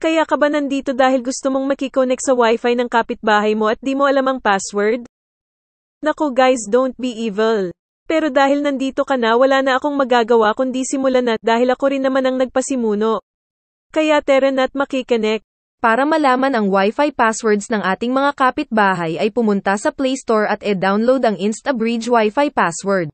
Kaya ka ba nandito dahil gusto mong makikonek sa wifi ng kapitbahay mo at di mo alam ang password? Nako guys don't be evil. Pero dahil nandito ka na wala na akong magagawa kundi simulan na dahil ako rin naman ang nagpasimuno. Kaya tera na't makikonek. Para malaman ang wifi passwords ng ating mga kapitbahay ay pumunta sa Play Store at e-download ang InstaBridge wifi password.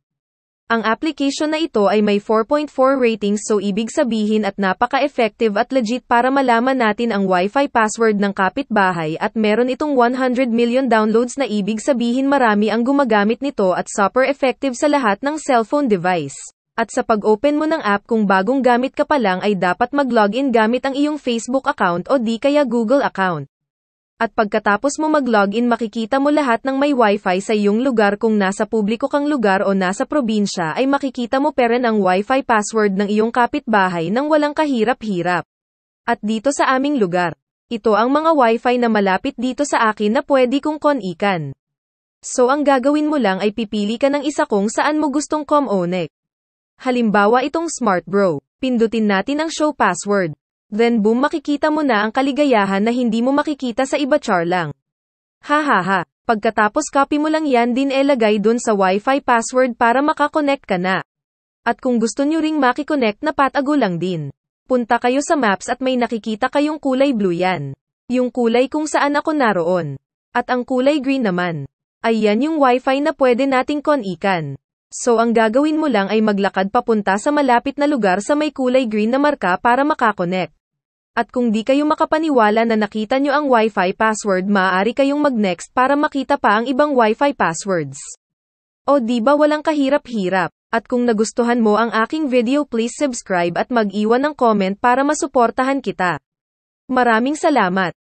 Ang application na ito ay may 4.4 rating so ibig sabihin at napaka-effective at legit para malaman natin ang wifi password ng kapitbahay at meron itong 100 million downloads na ibig sabihin marami ang gumagamit nito at super effective sa lahat ng cellphone device. At sa pag-open mo ng app kung bagong gamit ka pa lang ay dapat mag-login gamit ang iyong Facebook account o di kaya Google account. At pagkatapos mo mag-login makikita mo lahat ng may wifi sa iyong lugar kung nasa publiko kang lugar o nasa probinsya ay makikita mo peren ang wifi password ng iyong kapitbahay nang walang kahirap-hirap. At dito sa aming lugar, ito ang mga wifi na malapit dito sa akin na pwede kong konikan. So ang gagawin mo lang ay pipili ka ng isa kung saan mo gustong comonnect. Halimbawa itong Smart Bro. Pindutin natin ang show password. Then boom makikita mo na ang kaligayahan na hindi mo makikita sa iba char lang. Ha ha ha. Pagkatapos copy mo lang yan din elagay dun sa wifi password para makakonect ka na. At kung gusto nyo ring makikonnect na patago lang din. Punta kayo sa maps at may nakikita kayong kulay blue yan. Yung kulay kung saan ako naroon. At ang kulay green naman. Ayan yung wifi na pwede nating konikan. So ang gagawin mo lang ay maglakad papunta sa malapit na lugar sa may kulay green na marka para makakonect. At kung di kayo makapaniwala na nakita nyo ang Wi-Fi password maaari kayong mag-next para makita pa ang ibang Wi-Fi passwords. O di ba walang kahirap-hirap? At kung nagustuhan mo ang aking video please subscribe at mag-iwan ng comment para masuportahan kita. Maraming salamat!